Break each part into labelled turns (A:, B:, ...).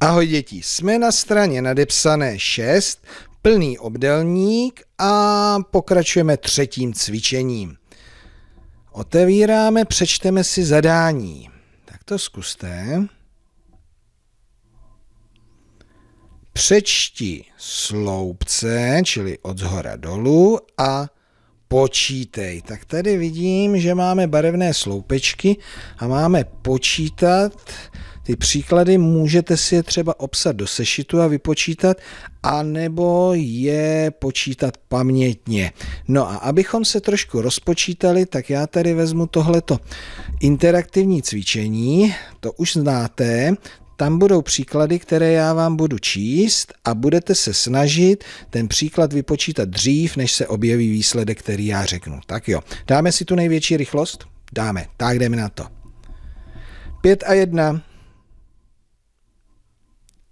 A: Ahoj děti, jsme na straně nadepsané 6, plný obdelník a pokračujeme třetím cvičením. Otevíráme, přečteme si zadání. Tak to zkuste. Přečti sloupce, čili od zhora dolů a počítej. Tak tady vidím, že máme barevné sloupečky a máme počítat ty příklady můžete si je třeba obsat do sešitu a vypočítat, anebo je počítat pamětně. No a abychom se trošku rozpočítali, tak já tady vezmu tohleto interaktivní cvičení, to už znáte, tam budou příklady, které já vám budu číst a budete se snažit ten příklad vypočítat dřív, než se objeví výsledek, který já řeknu. Tak jo, dáme si tu největší rychlost? Dáme, tak jdeme na to. 5 a 1.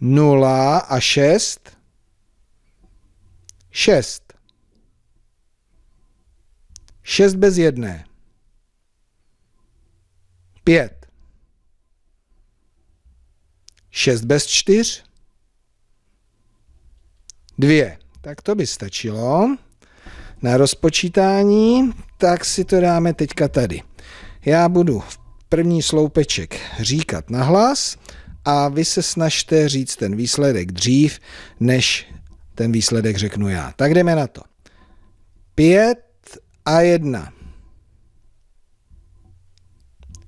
A: 0 a 6, 6. 6 bez 1, 5. 6 bez 4. 2. Tak to by stačilo na rozpočítání. Tak si to dáme teďka tady. Já budu v první sloupeček říkat nahlas a vy se snažte říct ten výsledek dřív, než ten výsledek řeknu já. Tak jdeme na to. Pět a jedna.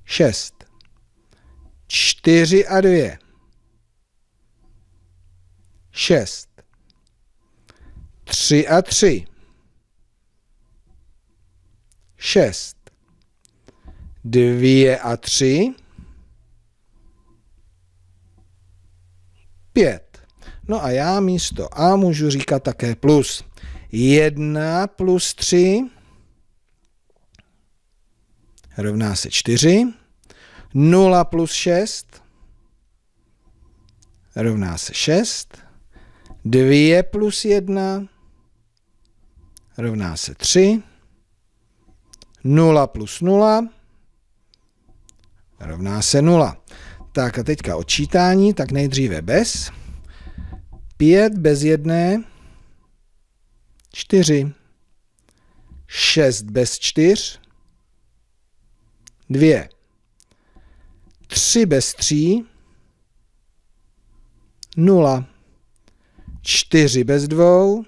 A: Šest. Čtyři a dvě. Šest. Tři a tři. Šest. Dvě a tři. 5. No a já místo A můžu říkat také plus. 1 plus 3 rovná se 4. 0 plus 6 rovná se 6. 2 plus 1 rovná se 3. 0 plus 0 rovná se 0. Tak a teďka odčítání, tak nejdříve bez. Pět bez jedné, čtyři. Šest bez čtyř, dvě. Tři bez tří, nula. Čtyři bez dvou,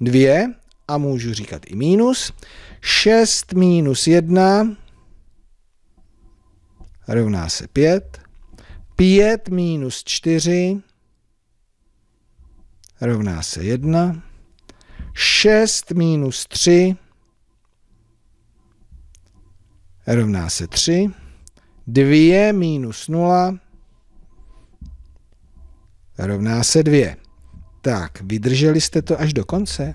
A: dvě a můžu říkat i mínus šest mínus jedna rovná se 5. 5 minus 4 rovná se 1. 6 minus 3 rovná se 3. 2 minus 0 rovná se 2. Tak, vydrželi jste to až do konce?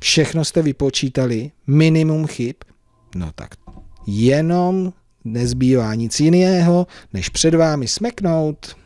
A: Všechno jste vypočítali? Minimum chyb? No tak jenom nezbývá nic jiného, než před vámi smeknout